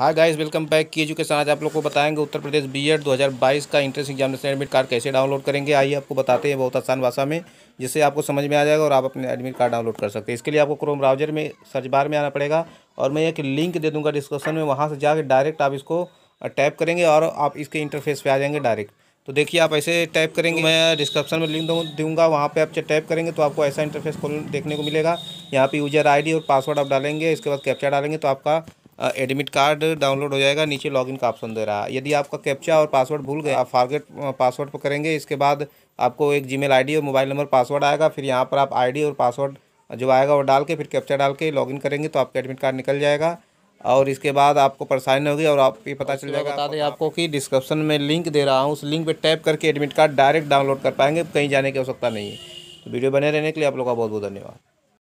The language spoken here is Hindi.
हाय गाइस वेलकम बैक की एजुकेशन आज आप लोग को बताएंगे उत्तर प्रदेश बीएड 2022 का इंट्रेंस एग्जामिनेशन एडमिट कार्ड कैसे डाउनलोड करेंगे आइए आपको बताते हैं बहुत आसान भाषा में जिससे आपको समझ में आ जाएगा और आप अपने एडमिट कार्ड डाउनलोड कर सकते हैं इसके लिए आपको क्रोम ब्राउजर में सर्च बार में आना पड़ेगा और मैं एक लिंक दे दूँगा डिस्क्रिप्शन में वहाँ से जाकर डायरेक्ट आप इसको टैप करेंगे और आप इसके इंटरफेस पर आ जाएंगे डायरेक्ट तो देखिए आप ऐसे टाइप करेंगे तो मैं डिस्क्रिप्शन में लिंक दूंगा वहाँ पे आप जब टैप करेंगे तो आपको ऐसा इंटरफेस खोल देखने को मिलेगा यहाँ पे यूजर आईडी और पासवर्ड आप डालेंगे इसके बाद कैप्चा डालेंगे तो आपका एडमिट कार्ड डाउनलोड हो जाएगा नीचे लॉगिन का ऑप्शन दे रहा है यदि आपका कैप्चा और पासवर्ड भूल गए आप फारगेट पासवर्ड पर करेंगे इसके बाद आपको एक जी मेल और मोबाइल नंबर पासवर्ड आएगा फिर यहाँ पर आप आई और पासवर्ड जो आएगा वो डाल के फिर कैप्चा डाल के लॉगिन करेंगे तो आपका एडमिट कार्ड निकल जाएगा और इसके बाद आपको परेशानी होगी और आप ये पता चल जाएगा बता दें आपको कि डिस्क्रिप्शन में लिंक दे रहा हूँ उस लिंक पे टैप करके एडमिट कार्ड डायरेक्ट डाउनलोड कर पाएंगे कहीं जाने की आवश्यकता नहीं है तो वीडियो बने रहने के लिए आप लोग का बहुत बहुत धन्यवाद